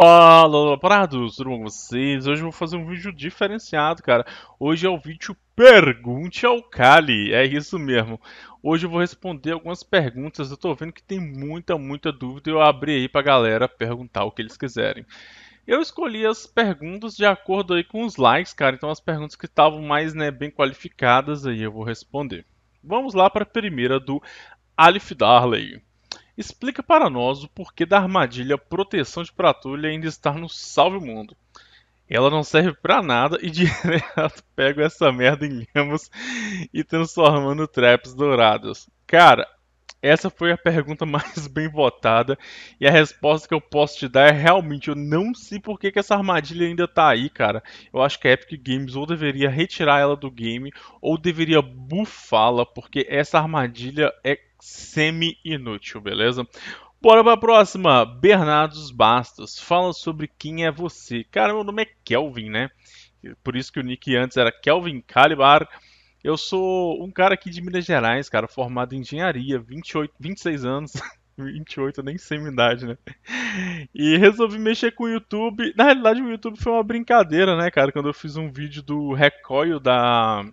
Fala, parados, tudo bom com vocês? Hoje eu vou fazer um vídeo diferenciado, cara. Hoje é o vídeo Pergunte ao Cali, é isso mesmo. Hoje eu vou responder algumas perguntas, eu tô vendo que tem muita, muita dúvida eu abri aí pra galera perguntar o que eles quiserem. Eu escolhi as perguntas de acordo aí com os likes, cara, então as perguntas que estavam mais, né, bem qualificadas aí eu vou responder. Vamos lá para a primeira do Alif Darley explica para nós o porquê da armadilha proteção de patrulha ainda estar no Salve Mundo. Ela não serve para nada e direto pego essa merda em lemos e transformando traps dourados. Cara, essa foi a pergunta mais bem votada e a resposta que eu posso te dar é realmente eu não sei por que, que essa armadilha ainda tá aí, cara. Eu acho que a Epic Games ou deveria retirar ela do game ou deveria bufá-la, porque essa armadilha é semi-inútil, beleza? Bora pra próxima! Bernardos Bastos fala sobre quem é você. Cara, meu nome é Kelvin, né? Por isso que o nick antes era Kelvin Calibar. Eu sou um cara aqui de Minas Gerais, cara, formado em engenharia, 28, 26 anos. 28, eu nem sei minha idade, né? E resolvi mexer com o YouTube. Na realidade, o YouTube foi uma brincadeira, né, cara? Quando eu fiz um vídeo do recoil da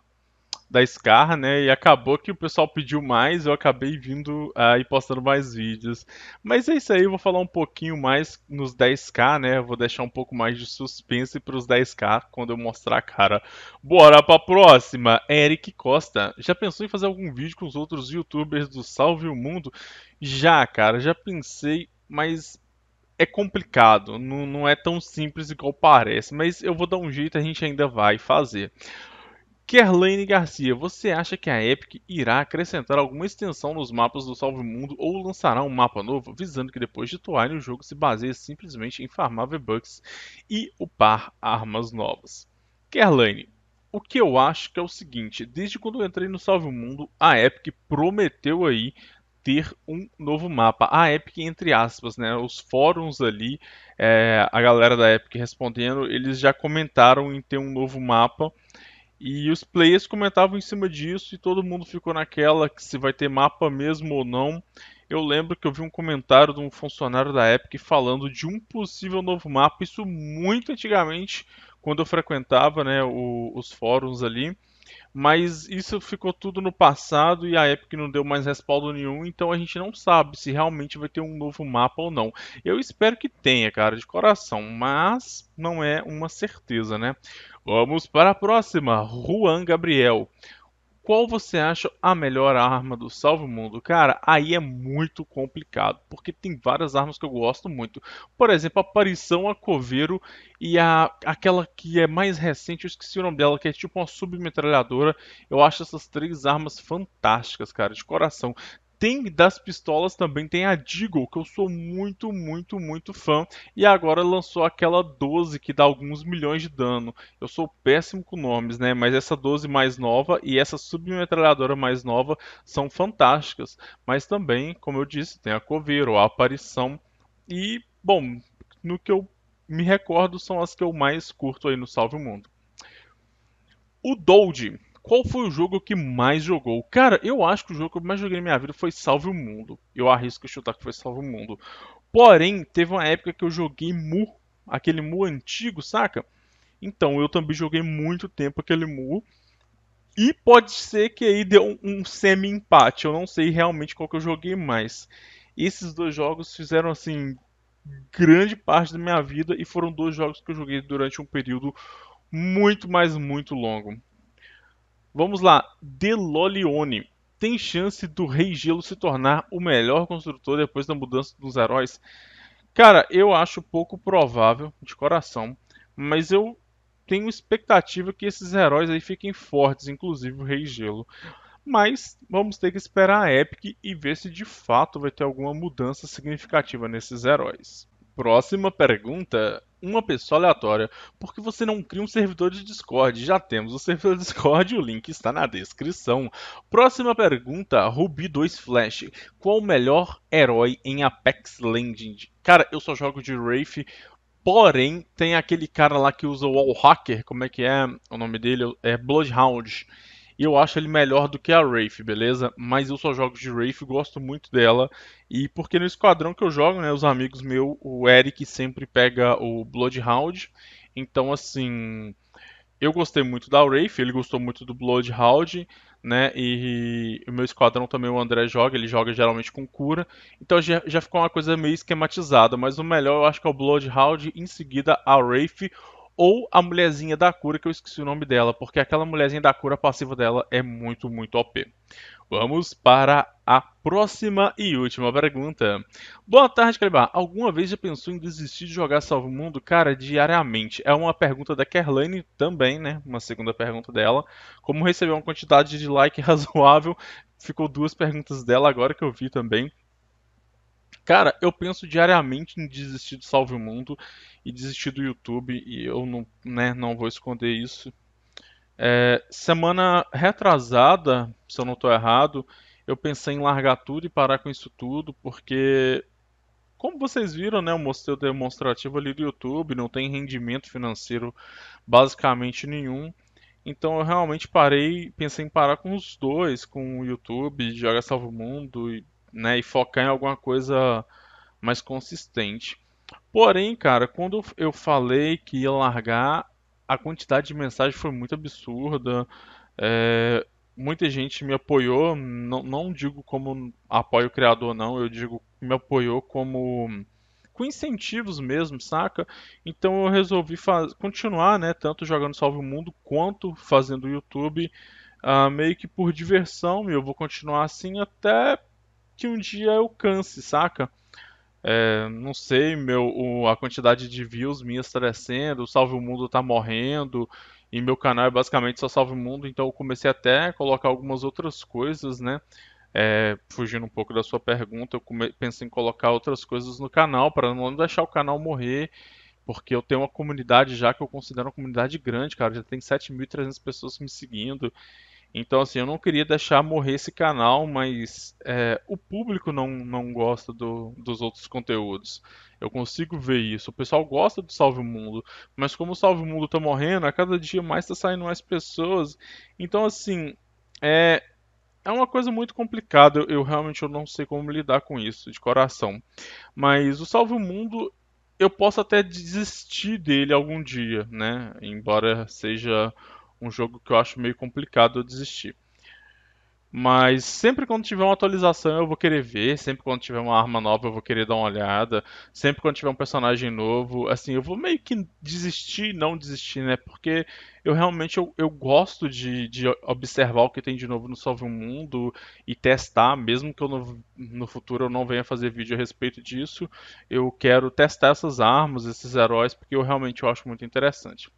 da Scar, né? E acabou que o pessoal pediu mais, eu acabei vindo aí ah, postando mais vídeos. Mas é isso aí, eu vou falar um pouquinho mais nos 10k, né? Eu vou deixar um pouco mais de suspense para os 10k quando eu mostrar a cara. Bora a próxima! Eric Costa. Já pensou em fazer algum vídeo com os outros youtubers do Salve o Mundo? Já, cara, já pensei, mas é complicado, não, não é tão simples igual parece, mas eu vou dar um jeito, a gente ainda vai fazer. Kerlane Garcia, você acha que a Epic irá acrescentar alguma extensão nos mapas do Salve Mundo ou lançará um mapa novo, visando que depois de Twine o jogo se baseie simplesmente em farmar V-Bucks e upar armas novas? Kerlane, o que eu acho que é o seguinte, desde quando eu entrei no Salve Mundo, a Epic prometeu aí ter um novo mapa. A Epic, entre aspas, né? Os fóruns ali, é, a galera da Epic respondendo, eles já comentaram em ter um novo mapa e os players comentavam em cima disso e todo mundo ficou naquela que se vai ter mapa mesmo ou não. Eu lembro que eu vi um comentário de um funcionário da Epic falando de um possível novo mapa, isso muito antigamente, quando eu frequentava né, o, os fóruns ali. Mas isso ficou tudo no passado e a Epic não deu mais respaldo nenhum, então a gente não sabe se realmente vai ter um novo mapa ou não. Eu espero que tenha, cara, de coração, mas não é uma certeza, né? Vamos para a próxima, Juan Gabriel qual você acha a melhor arma do Salve Mundo? Cara, aí é muito complicado, porque tem várias armas que eu gosto muito. Por exemplo, a Aparição, a Coveiro e a, aquela que é mais recente, eu esqueci o nome dela, que é tipo uma submetralhadora. Eu acho essas três armas fantásticas, cara, de coração tem das pistolas também tem a Deagle, que eu sou muito, muito, muito fã. E agora lançou aquela 12 que dá alguns milhões de dano. Eu sou péssimo com nomes, né? Mas essa 12 mais nova e essa submetralhadora mais nova são fantásticas. Mas também, como eu disse, tem a Coveiro, a Aparição. E, bom, no que eu me recordo, são as que eu mais curto aí no Salve o Mundo. O Dold qual foi o jogo que mais jogou? Cara, eu acho que o jogo que eu mais joguei na minha vida foi Salve o Mundo. Eu arrisco chutar que foi Salve o Mundo. Porém, teve uma época que eu joguei Mu, aquele Mu antigo, saca? Então, eu também joguei muito tempo aquele Mu. E pode ser que aí deu um, um semi-empate. Eu não sei realmente qual que eu joguei mais. Esses dois jogos fizeram assim grande parte da minha vida e foram dois jogos que eu joguei durante um período muito, mas muito longo. Vamos lá, Delolione. Tem chance do Rei Gelo se tornar o melhor construtor depois da mudança dos heróis? Cara, eu acho pouco provável, de coração, mas eu tenho expectativa que esses heróis aí fiquem fortes, inclusive o Rei Gelo. Mas vamos ter que esperar a Epic e ver se de fato vai ter alguma mudança significativa nesses heróis. Próxima pergunta uma pessoa aleatória, porque você não cria um servidor de Discord. Já temos o servidor de Discord, o link está na descrição. Próxima pergunta, Ruby 2 Flash. Qual o melhor herói em Apex Legends? Cara, eu só jogo de Wraith, porém tem aquele cara lá que usa o Wallhacker, como é que é o nome dele? É Bloodhound eu acho ele melhor do que a Wraith, beleza? Mas eu só jogo de Wraith, gosto muito dela. E porque no esquadrão que eu jogo, né, os amigos meu, o Eric sempre pega o Bloodhound. Então, assim, eu gostei muito da Wraith, ele gostou muito do Bloodhound, né? E, e o meu esquadrão também o André joga, ele joga geralmente com cura. Então já, já ficou uma coisa meio esquematizada, mas o melhor eu acho que é o Bloodhound, em seguida a Wraith ou a mulherzinha da cura, que eu esqueci o nome dela, porque aquela mulherzinha da cura passiva dela é muito, muito OP. Vamos para a próxima e última pergunta. Boa tarde, Calibar. Alguma vez já pensou em desistir de jogar Salve Mundo? Cara, diariamente. É uma pergunta da Kerlane também, né? Uma segunda pergunta dela. Como recebeu uma quantidade de like razoável, ficou duas perguntas dela agora que eu vi também. Cara, eu penso diariamente em desistir do Salve o Mundo e desistir do YouTube, e eu não, né, não vou esconder isso. É, semana retrasada, se eu não estou errado, eu pensei em largar tudo e parar com isso tudo, porque, como vocês viram, né, eu mostrei o demonstrativo ali do YouTube, não tem rendimento financeiro basicamente nenhum. Então eu realmente parei, pensei em parar com os dois, com o YouTube, Joga o Mundo e né, e focar em alguma coisa mais consistente. Porém, cara, quando eu falei que ia largar, a quantidade de mensagem foi muito absurda. É, muita gente me apoiou, não, não digo como apoio criador, não, eu digo me apoiou como com incentivos mesmo, saca? Então eu resolvi faz... continuar, né, tanto jogando Salve o Mundo quanto fazendo YouTube, uh, meio que por diversão, e eu vou continuar assim até que um dia eu canse, saca? É, não sei, meu, o, a quantidade de views minhas crescendo, tá o Salve o Mundo tá morrendo, e meu canal é basicamente só Salve o Mundo, então eu comecei até a colocar algumas outras coisas, né? É, fugindo um pouco da sua pergunta, eu pensei em colocar outras coisas no canal para não deixar o canal morrer, porque eu tenho uma comunidade já que eu considero uma comunidade grande, cara, já tem 7.300 pessoas me seguindo. Então, assim, eu não queria deixar morrer esse canal, mas é, o público não, não gosta do, dos outros conteúdos. Eu consigo ver isso. O pessoal gosta do Salve o Mundo, mas como o Salve o Mundo tá morrendo, a cada dia mais tá saindo mais pessoas. Então, assim, é, é uma coisa muito complicada. Eu, eu realmente eu não sei como lidar com isso, de coração. Mas o Salve o Mundo, eu posso até desistir dele algum dia, né? Embora seja um jogo que eu acho meio complicado eu desistir. Mas sempre quando tiver uma atualização eu vou querer ver, sempre quando tiver uma arma nova eu vou querer dar uma olhada, sempre quando tiver um personagem novo, assim, eu vou meio que desistir, não desistir, né? Porque eu realmente eu, eu gosto de, de observar o que tem de novo no Salve o Mundo e testar, mesmo que eu no, no futuro eu não venha fazer vídeo a respeito disso, eu quero testar essas armas, esses heróis, porque eu realmente eu acho muito interessante.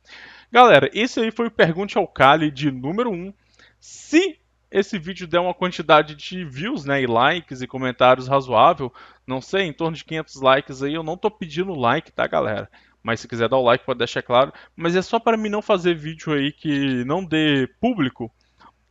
Galera, esse aí foi o Pergunte ao Kali de número 1. Se esse vídeo der uma quantidade de views, né, e likes e comentários razoável, não sei, em torno de 500 likes aí, eu não tô pedindo like, tá, galera? Mas se quiser dar o like, pode deixar claro. Mas é só para mim não fazer vídeo aí que não dê público.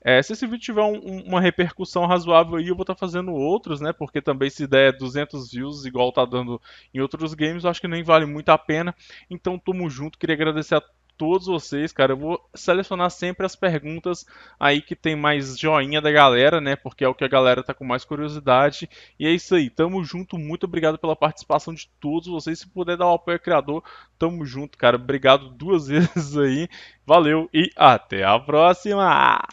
É, se esse vídeo tiver um, um, uma repercussão razoável aí, eu vou estar tá fazendo outros, né? Porque também se der 200 views, igual tá dando em outros games, eu acho que nem vale muito a pena. Então, tamo junto. Queria agradecer a todos vocês, cara. Eu vou selecionar sempre as perguntas aí que tem mais joinha da galera, né? Porque é o que a galera tá com mais curiosidade. E é isso aí, tamo junto. Muito obrigado pela participação de todos vocês. Se puder dar o um apoio ao criador, tamo junto, cara. Obrigado duas vezes aí. Valeu e até a próxima!